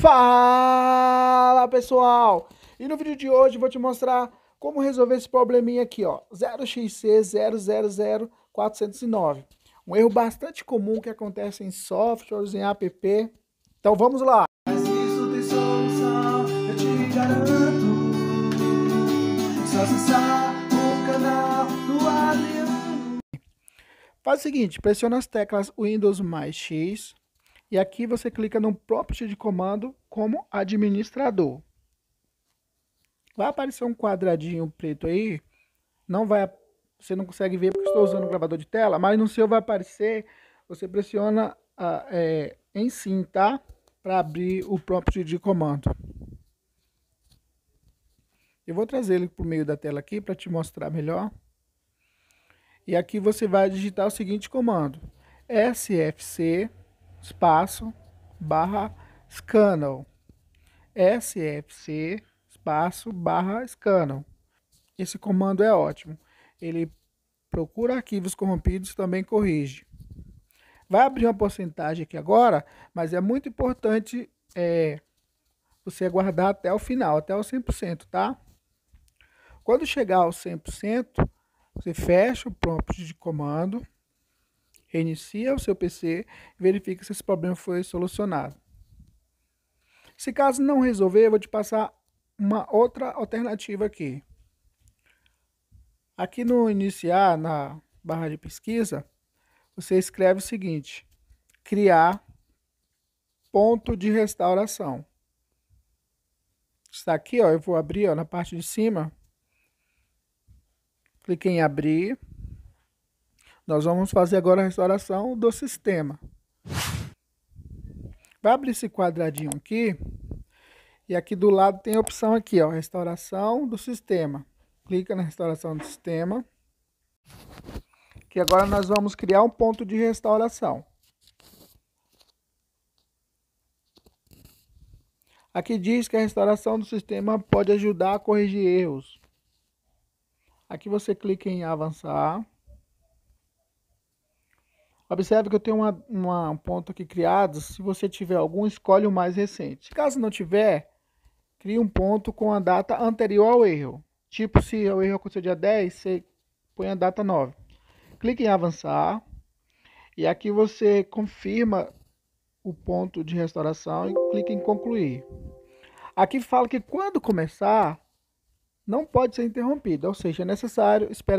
Fala pessoal! E no vídeo de hoje vou te mostrar como resolver esse probleminha aqui, ó, 0xc000409. Um erro bastante comum que acontece em softwares, em app. Então vamos lá! Mas isso tem solução, eu te garanto. Só o Faz o seguinte, pressiona as teclas Windows mais X e aqui você clica no property de comando como administrador. Vai aparecer um quadradinho preto aí. Não vai, você não consegue ver porque estou usando o gravador de tela, mas no seu vai aparecer. Você pressiona a, é, em sim, tá? Para abrir o property de comando. Eu vou trazer ele para o meio da tela aqui para te mostrar melhor. E aqui você vai digitar o seguinte comando. SFC espaço, barra Scanon. SFC, espaço, barra Scanon. Esse comando é ótimo. Ele procura arquivos corrompidos também corrige. Vai abrir uma porcentagem aqui agora, mas é muito importante é, você aguardar até o final, até o 100%, tá? Quando chegar ao 100%, você fecha o prompt de comando reinicia o seu PC e verifica se esse problema foi solucionado. Se caso não resolver, eu vou te passar uma outra alternativa aqui. Aqui no iniciar, na barra de pesquisa, você escreve o seguinte: criar ponto de restauração. Está aqui, ó, eu vou abrir ó, na parte de cima. Clique em abrir. Nós vamos fazer agora a restauração do sistema. Vai abrir esse quadradinho aqui. E aqui do lado tem a opção aqui, ó, restauração do sistema. Clica na restauração do sistema. Que agora nós vamos criar um ponto de restauração. Aqui diz que a restauração do sistema pode ajudar a corrigir erros. Aqui você clica em avançar. Observe que eu tenho uma, uma, um ponto aqui criado. Se você tiver algum, escolhe o mais recente. Caso não tiver, crie um ponto com a data anterior ao erro. Tipo, se o erro aconteceu dia 10, você põe a data 9. Clique em avançar. E aqui você confirma o ponto de restauração e clique em concluir. Aqui fala que quando começar, não pode ser interrompido. Ou seja, é necessário esperar.